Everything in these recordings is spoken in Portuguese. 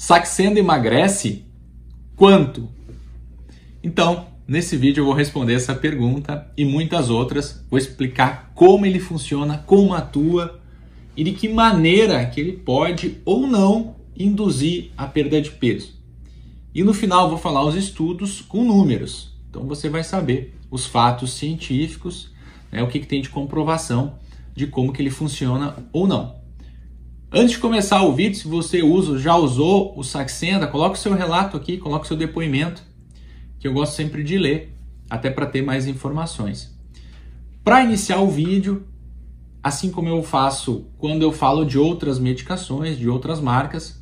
Saxenda emagrece? Quanto? Então, nesse vídeo eu vou responder essa pergunta e muitas outras. Vou explicar como ele funciona, como atua e de que maneira que ele pode ou não induzir a perda de peso. E no final vou falar os estudos com números. Então você vai saber os fatos científicos, né, o que, que tem de comprovação de como que ele funciona ou não. Antes de começar o vídeo, se você usa, já usou o Saxenda, coloque o seu relato aqui, coloque o seu depoimento, que eu gosto sempre de ler, até para ter mais informações. Para iniciar o vídeo, assim como eu faço quando eu falo de outras medicações, de outras marcas,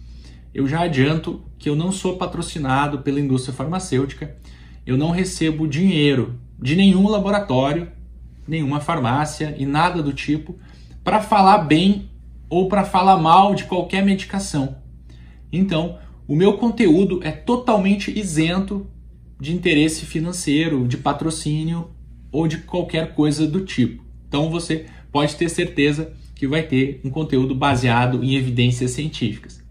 eu já adianto que eu não sou patrocinado pela indústria farmacêutica, eu não recebo dinheiro de nenhum laboratório, nenhuma farmácia e nada do tipo para falar bem ou para falar mal de qualquer medicação. Então, o meu conteúdo é totalmente isento de interesse financeiro, de patrocínio ou de qualquer coisa do tipo. Então você pode ter certeza que vai ter um conteúdo baseado em evidências científicas.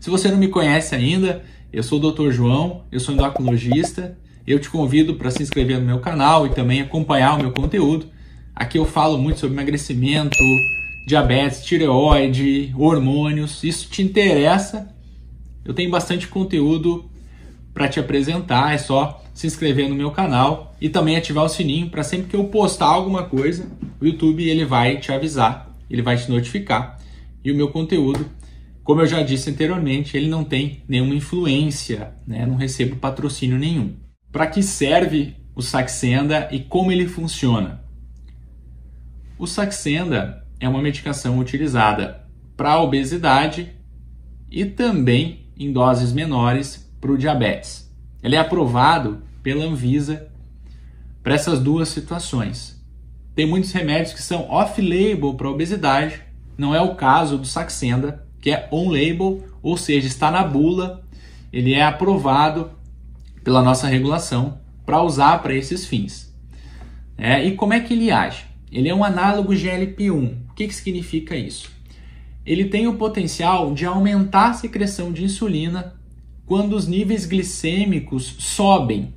Se você não me conhece ainda, eu sou o Dr. João, eu sou endocrinologista. Eu te convido para se inscrever no meu canal e também acompanhar o meu conteúdo. Aqui eu falo muito sobre emagrecimento, diabetes, tireoide, hormônios, isso te interessa, eu tenho bastante conteúdo para te apresentar. É só se inscrever no meu canal e também ativar o sininho para sempre que eu postar alguma coisa, o YouTube ele vai te avisar, ele vai te notificar. E o meu conteúdo, como eu já disse anteriormente, ele não tem nenhuma influência, né? Não recebo patrocínio nenhum. Para que serve o Saxenda e como ele funciona? O Saxenda é uma medicação utilizada para obesidade e também em doses menores para o diabetes. Ele é aprovado pela Anvisa para essas duas situações. Tem muitos remédios que são off-label para obesidade, não é o caso do Saxenda, que é on-label, ou seja, está na bula, ele é aprovado pela nossa regulação para usar para esses fins. É, e como é que ele age? Ele é um análogo GLP-1, que, que significa isso? Ele tem o potencial de aumentar a secreção de insulina quando os níveis glicêmicos sobem.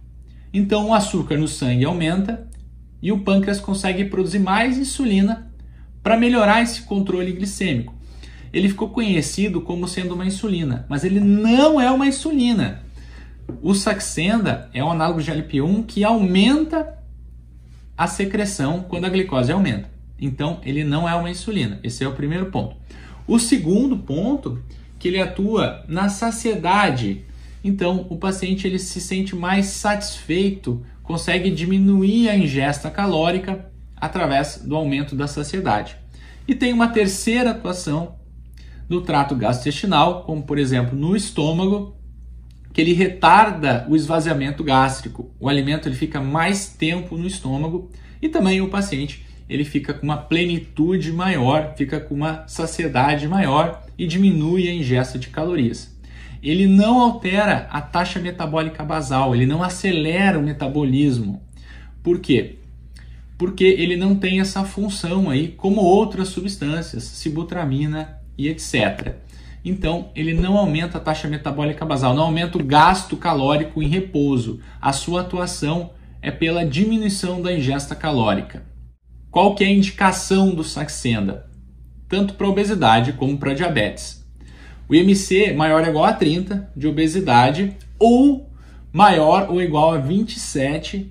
Então, o açúcar no sangue aumenta e o pâncreas consegue produzir mais insulina para melhorar esse controle glicêmico. Ele ficou conhecido como sendo uma insulina, mas ele não é uma insulina. O Saxenda é um análogo de GLP-1 que aumenta a secreção quando a glicose aumenta. Então, ele não é uma insulina. Esse é o primeiro ponto. O segundo ponto, que ele atua na saciedade. Então, o paciente ele se sente mais satisfeito, consegue diminuir a ingesta calórica através do aumento da saciedade. E tem uma terceira atuação no trato gastrointestinal, como por exemplo no estômago, que ele retarda o esvaziamento gástrico. O alimento ele fica mais tempo no estômago e também o paciente ele fica com uma plenitude maior, fica com uma saciedade maior e diminui a ingesta de calorias. Ele não altera a taxa metabólica basal, ele não acelera o metabolismo. Por quê? Porque ele não tem essa função aí como outras substâncias, sibutramina e etc. Então, ele não aumenta a taxa metabólica basal, não aumenta o gasto calórico em repouso. A sua atuação é pela diminuição da ingesta calórica qual que é a indicação do Saxenda, tanto para obesidade como para diabetes. O IMC maior ou igual a 30 de obesidade ou maior ou igual a 27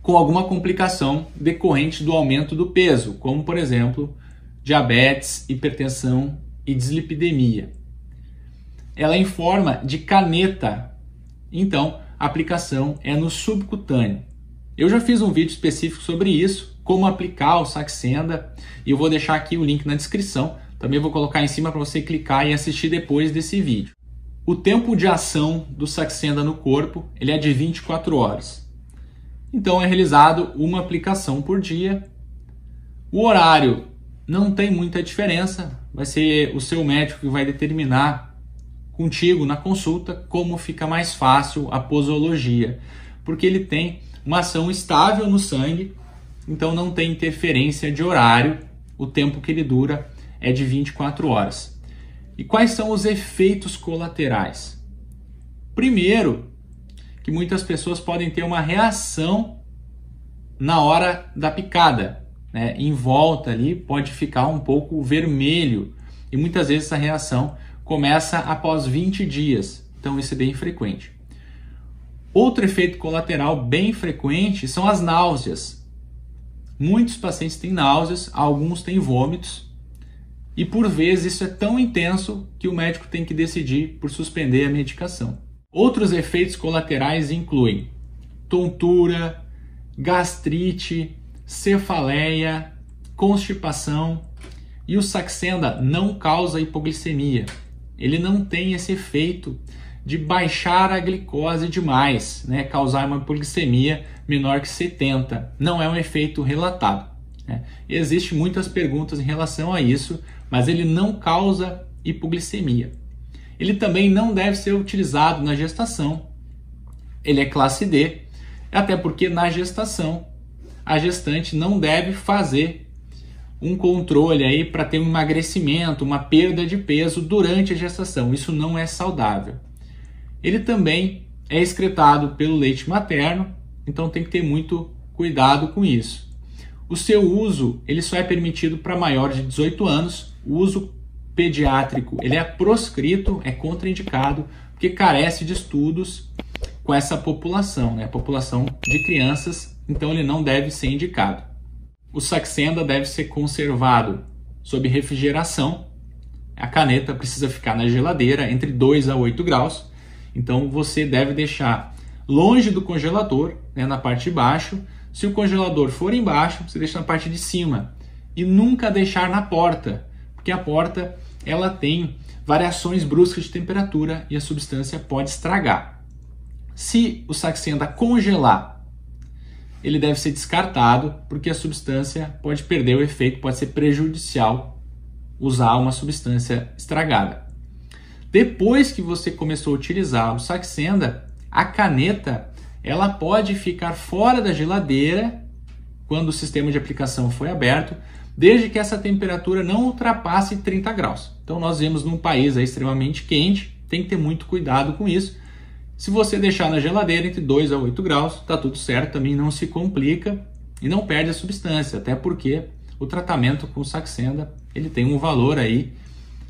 com alguma complicação decorrente do aumento do peso, como por exemplo, diabetes, hipertensão e dislipidemia. Ela é em forma de caneta. Então, a aplicação é no subcutâneo. Eu já fiz um vídeo específico sobre isso, como aplicar o Saxenda. E eu vou deixar aqui o link na descrição. Também vou colocar em cima para você clicar e assistir depois desse vídeo. O tempo de ação do Saxenda no corpo ele é de 24 horas. Então é realizado uma aplicação por dia. O horário não tem muita diferença, vai ser o seu médico que vai determinar contigo na consulta como fica mais fácil a posologia, porque ele tem uma ação estável no sangue então não tem interferência de horário, o tempo que ele dura é de 24 horas. E quais são os efeitos colaterais? Primeiro, que muitas pessoas podem ter uma reação na hora da picada, né? em volta ali pode ficar um pouco vermelho e muitas vezes essa reação começa após 20 dias, então isso é bem frequente. Outro efeito colateral bem frequente são as náuseas. Muitos pacientes têm náuseas, alguns têm vômitos, e por vezes isso é tão intenso que o médico tem que decidir por suspender a medicação. Outros efeitos colaterais incluem tontura, gastrite, cefaleia, constipação e o Saxenda não causa hipoglicemia. Ele não tem esse efeito de baixar a glicose demais, né, causar uma hipoglicemia menor que 70. Não é um efeito relatado. Né? Existem muitas perguntas em relação a isso, mas ele não causa hipoglicemia. Ele também não deve ser utilizado na gestação. Ele é classe D, até porque na gestação a gestante não deve fazer um controle aí para ter um emagrecimento, uma perda de peso durante a gestação. Isso não é saudável ele também é excretado pelo leite materno, então tem que ter muito cuidado com isso. O seu uso, ele só é permitido para maior de 18 anos. O uso pediátrico, ele é proscrito, é contraindicado, porque carece de estudos com essa população, né? A população de crianças, então ele não deve ser indicado. O saxenda deve ser conservado sob refrigeração. A caneta precisa ficar na geladeira entre 2 a 8 graus então você deve deixar longe do congelador, né, na parte de baixo. Se o congelador for embaixo, você deixa na parte de cima. E nunca deixar na porta, porque a porta ela tem variações bruscas de temperatura e a substância pode estragar. Se o saxenda congelar, ele deve ser descartado, porque a substância pode perder o efeito, pode ser prejudicial usar uma substância estragada. Depois que você começou a utilizar o Saxenda, a caneta ela pode ficar fora da geladeira quando o sistema de aplicação foi aberto, desde que essa temperatura não ultrapasse 30 graus. Então nós vemos num país extremamente quente, tem que ter muito cuidado com isso. Se você deixar na geladeira entre 2 a 8 graus, está tudo certo, também não se complica e não perde a substância, até porque o tratamento com Saxenda ele tem um valor aí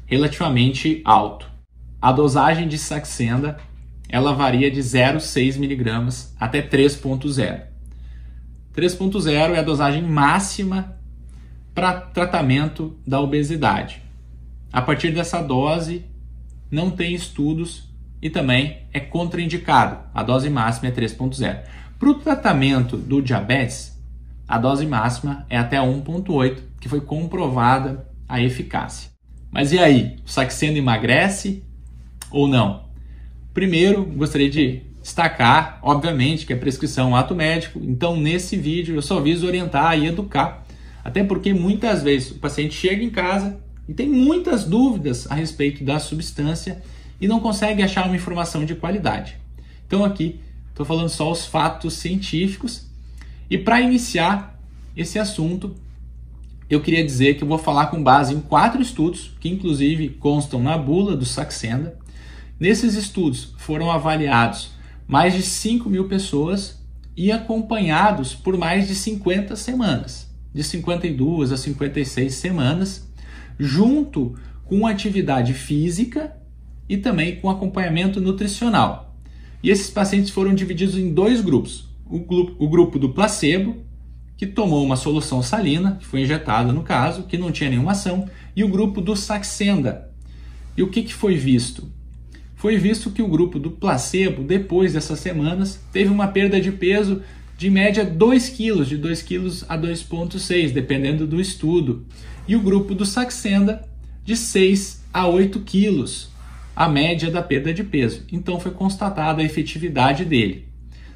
relativamente alto. A dosagem de Saxenda ela varia de 0,6 miligramas até 3,0. 3,0 é a dosagem máxima para tratamento da obesidade. A partir dessa dose, não tem estudos e também é contraindicado. A dose máxima é 3,0. Para o tratamento do diabetes, a dose máxima é até 1,8, que foi comprovada a eficácia. Mas e aí? O emagrece ou não? Primeiro, gostaria de destacar, obviamente, que a é prescrição é um ato médico, então nesse vídeo eu só viso orientar e educar, até porque muitas vezes o paciente chega em casa e tem muitas dúvidas a respeito da substância e não consegue achar uma informação de qualidade. Então aqui estou falando só os fatos científicos e para iniciar esse assunto eu queria dizer que eu vou falar com base em quatro estudos que inclusive constam na bula do Saxenda Nesses estudos foram avaliados mais de 5 mil pessoas e acompanhados por mais de 50 semanas, de 52 a 56 semanas, junto com atividade física e também com acompanhamento nutricional. E esses pacientes foram divididos em dois grupos: o, grupo, o grupo do placebo, que tomou uma solução salina, que foi injetada no caso, que não tinha nenhuma ação, e o grupo do Saxenda. E o que, que foi visto? foi visto que o grupo do placebo, depois dessas semanas, teve uma perda de peso de média 2 kg, de 2 kg a 2,6, dependendo do estudo, e o grupo do Saxenda de 6 a 8 kg, a média da perda de peso. Então foi constatada a efetividade dele.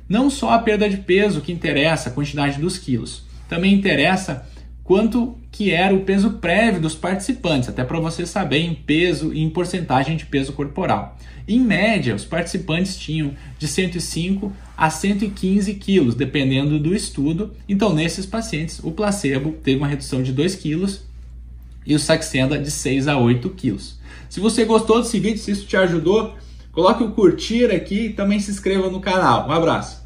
Não só a perda de peso que interessa, a quantidade dos quilos, também interessa quanto que era o peso prévio dos participantes, até para você saber em peso e em porcentagem de peso corporal. Em média, os participantes tinham de 105 a 115 quilos, dependendo do estudo. Então, nesses pacientes, o placebo teve uma redução de 2 quilos e o Saxenda de 6 a 8 quilos. Se você gostou desse vídeo, se isso te ajudou, coloque o curtir aqui e também se inscreva no canal. Um abraço!